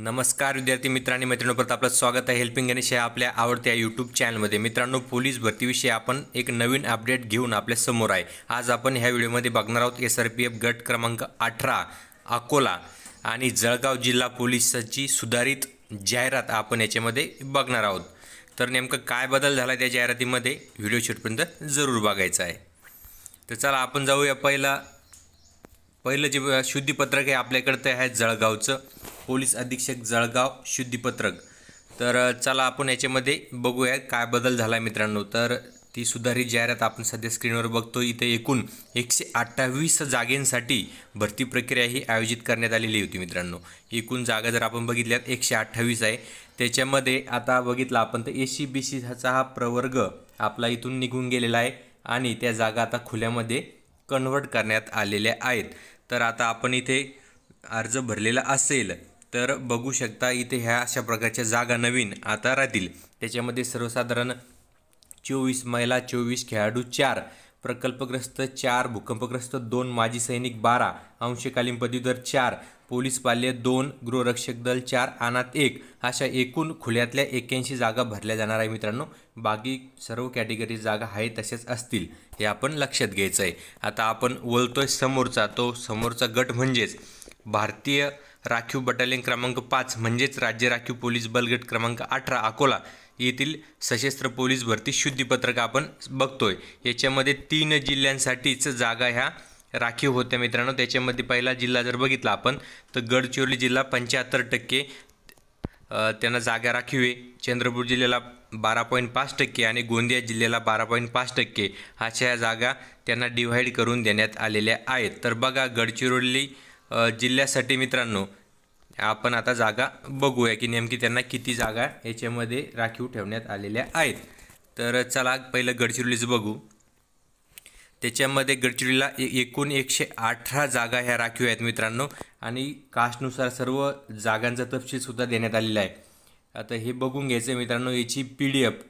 नमस्कार विद्यार्थी मित्रांनी मित्रांनो परत आपलं स्वागत आहे हेल्पिंग गणेश या आपल्या आवडत्या यूट्यूब चॅनलमध्ये मित्रांनो पोलीस भरतीविषयी आपण एक नवीन अपडेट घेऊन आपल्या समोर आहे आज आपण ह्या व्हिडिओमध्ये बघणार आहोत एस आर पी एफ गट क्रमांक अठरा अकोला आणि जळगाव जिल्हा पोलिसाची सुधारित जाहिरात आपण याच्यामध्ये बघणार आहोत तर नेमकं काय बदल झाला त्या जाहिरातीमध्ये व्हिडिओ शेवटपर्यंत जरूर बघायचा आहे तर चला आपण जाऊया पहिला पहिलं जे शुद्धीपत्रक आहे आपल्याकडे ते आहे जळगावचं पोलीस अधीक्षक जळगाव शुद्धीपत्रक तर चला आपण याच्यामध्ये बघूया काय बदल झाला मित्रांनो तर ती सुधारित जाहिरात आपण सध्या स्क्रीनवर बघतो इथे एकूण एकशे अठ्ठावीस जागेंसाठी भरती प्रक्रिया ही आयोजित करण्यात आलेली होती मित्रांनो एकूण जागा जर आपण बघितल्यात एकशे अठ्ठावीस आहे त्याच्यामध्ये आता बघितलं आपण तर ए सी बी सी हा प्रवर्ग आपला इथून निघून गेलेला आहे आणि त्या जागा आता खुल्यामध्ये कन्वर्ट करण्यात आलेल्या आहेत तर आता आपण इथे अर्ज भरलेला असेल तर बघू शकता इथे ह्या अशा प्रकारच्या जागा नवीन आता राहतील त्याच्यामध्ये सर्वसाधारण चोवीस महिला चोवीस खेळाडू चार प्रकल्पग्रस्त चार भूकंपग्रस्त दोन माजी सैनिक बारा अंशकालीन पदवीधर चार पोलीस बाल्य दोन गृहरक्षक दल चार अनाथ एक अशा एकूण खुल्यातल्या एक्क्याऐंशी जागा भरल्या जाणार आहे मित्रांनो बाकी सर्व कॅटेगरी जागा आहे तसेच असतील हे आपण लक्षात घ्यायचं आहे आता आपण बोलतोय समोरचा तो समोरचा गट म्हणजेच भारतीय राखीव बटालियन क्रमांक पाच म्हणजेच राज्य राखीव पोलीस बलगट क्रमांक अठरा अकोला येथील सशस्त्र पोलीस भरती शुद्धीपत्रक आपण बघतोय याच्यामध्ये तीन जिल्ह्यांसाठीच जागा ह्या राखीव होत्या मित्रांनो त्याच्यामध्ये पहिला जिल्हा जर बघितला आपण तर गडचिरोली जिल्हा पंच्याहत्तर टक्के त्यांना जागा राखीव आहे चंद्रपूर जिल्ह्याला बारा पॉईंट पाच टक्के आणि गोंदिया जिल्ह्याला बारा पॉईंट पाच टक्के अशा जागा त्यांना डिव्हाइड करून देण्यात आलेल्या आहेत तर बघा गडचिरोली जिल्ह्यासाठी मित्रांनो आपण आता जागा बघूया की नेमकी त्यांना किती जागा याच्यामध्ये राखीव ठेवण्यात आलेल्या आहेत तर चला पहिलं गडचिरोलीचं बघू त्याच्यामध्ये गडचिरोलीला एकूण एकशे अठरा जागा ह्या राखीव आहेत मित्रांनो आणि कास्टनुसार सर्व जागांचा तपशीलसुद्धा देण्यात आलेला आहे आता हे बघून घ्यायचं आहे मित्रांनो याची पी डी एफ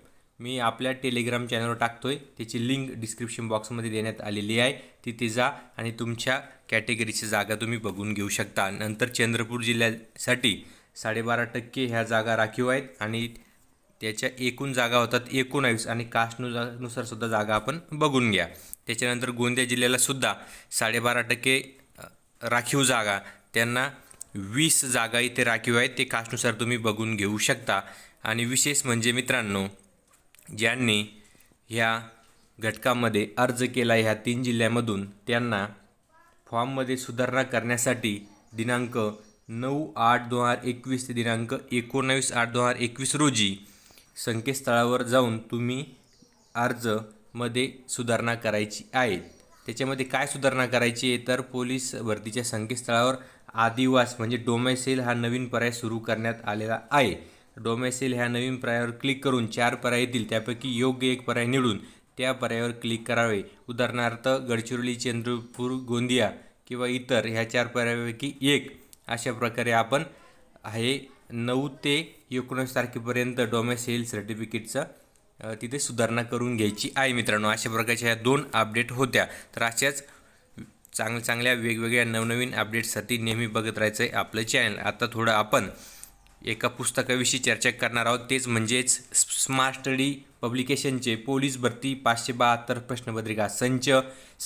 मी आपल्या टेलिग्राम चॅनलवर टाकतो आहे त्याची लिंक डिस्क्रिप्शन बॉक्समध्ये देण्यात आलेली आहे तिथे जा आणि तुमच्या कॅटेगरीची जागा तुम्ही बघून घेऊ शकता नंतर चंद्रपूर जिल्ह्यासाठी साडेबारा टक्के ह्या जागा राखीव आहेत आणि त्याच्या एकूण जागा होतात एकोणावीस आणि कास्टनुसार सुद्धा जागा आपण बघून घ्या त्याच्यानंतर गोंदिया जिल्ह्याला सुद्धा साडेबारा टक्के राखीव जागा त्यांना वीस जागा इथे राखीव आहेत ते कास्टनुसार तुम्ही बघून घेऊ शकता आणि विशेष म्हणजे मित्रांनो ज्यांनी ह्या घटकामध्ये अर्ज केला ह्या तीन जिल्ह्यामधून त्यांना फॉर्ममध्ये सुधारणा करण्यासाठी दिनांक नऊ आठ दोन हजार एकवीस ते दिनांक एकोणावीस आठ दोन हजार एकवीस रोजी संकेतस्थळावर जाऊन तुम्ही अर्जमध्ये सुधारणा करायची आहे त्याच्यामध्ये काय सुधारणा करायची आहे तर पोलीस भरतीच्या संकेतस्थळावर आदिवास म्हणजे डोमेसेल हा नवीन पर्याय सुरू करण्यात आलेला आहे डोमेसेल ह्या नवीन पर्यायावर क्लिक करून चार पर्याय येतील त्यापैकी योग्य एक पर्याय निवडून त्या पर्यायावर क्लिक करावे उदाहरणार्थ गडचिरोली चंद्रपूर गोंदिया किंवा इतर ह्या चार पर्यायापैकी एक अशा प्रकारे आपण आहे नऊ ते एकोणीस तारखेपर्यंत डोमेसिल सर्टिफिकेटचं तिथे सुधारणा करून घ्यायची आहे मित्रांनो अशा प्रकारच्या ह्या दोन अपडेट होत्या तर अशाच चांगल्या चांगल्या वेगवेगळ्या नवनवीन अपडेट्ससाठी नेहमी बघत राहायचं आहे आपलं चॅनल आता थोडं आपण एका पुस्तकाविषयी चर्चा करणार आहोत तेच म्हणजेच स्मार्ट स्टडी पब्लिकेशनचे पोलीस भरती पाचशे बहात्तर प्रश्नपत्रिका संच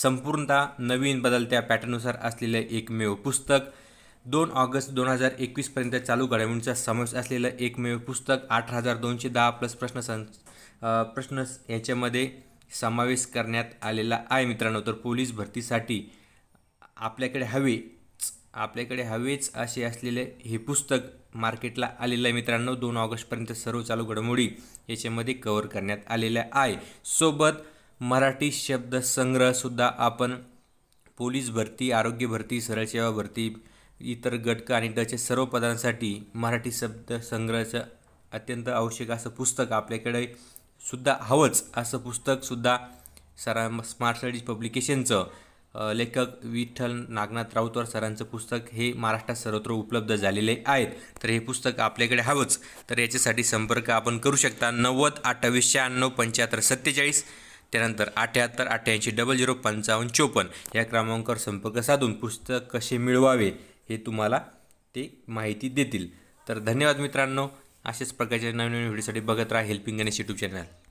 संपूर्णतः नवीन बदलत्या पॅटर्ननुसार असलेलं एकमेव पुस्तक दोन ऑगस्ट दोन हजार एकवीसपर्यंत चालू घडामोडींचा समावेश असलेलं एकमेव पुस्तक आठ हजार दोनशे दहा प्लस प्रश्न सं प्रश्न याच्यामध्ये समावेश करण्यात आलेला आहे मित्रांनो तर पोलीस भरतीसाठी आपल्याकडे हवेच आपल्याकडे हवेच असे असलेले हे पुस्तक मार्केटला आलेलं आहे मित्रांनो दोन ऑगस्टपर्यंत सर्व चालू घडामोडी याच्यामध्ये कवर करण्यात आलेल्या आहे सोबत मराठी शब्दसंग्रहसुद्धा आपण पोलीस भरती आरोग्य भरती सरळ सेवा भरती इतर घटक आणि डचे सर्व पदांसाठी मराठी शब्द संग्रहाचं अत्यंत आवश्यक असं पुस्तक आपल्याकडे सुद्धा हवंच असं पुस्तकसुद्धा सरा स्मार्ट स्टडीज पब्लिकेशनचं लेखक विठ्ठल नागनाथ राऊतवर सरांचं पुस्तक हे महाराष्ट्रात सर्वत्र उपलब्ध झालेले आहेत तर हे पुस्तक आपल्याकडे हवंच तर याच्यासाठी संपर्क आपण करू शकता नव्वद अठ्ठावीस शहाण्णव पंच्याहत्तर सत्तेचाळीस त्यानंतर अठ्याहत्तर अठ्ठ्याऐंशी डबल झिरो पंचावन्न चोपन्न या क्रमांकावर संपर्क साधून पुस्तक कसे मिळवावे हे तुम्हाला ते माहिती देतील तर धन्यवाद मित्रांनो अशाच प्रकारच्या नवीन नवीन व्हिडिओसाठी बघत राहा हेल्पिंग गणेश यूट्यूब चॅनल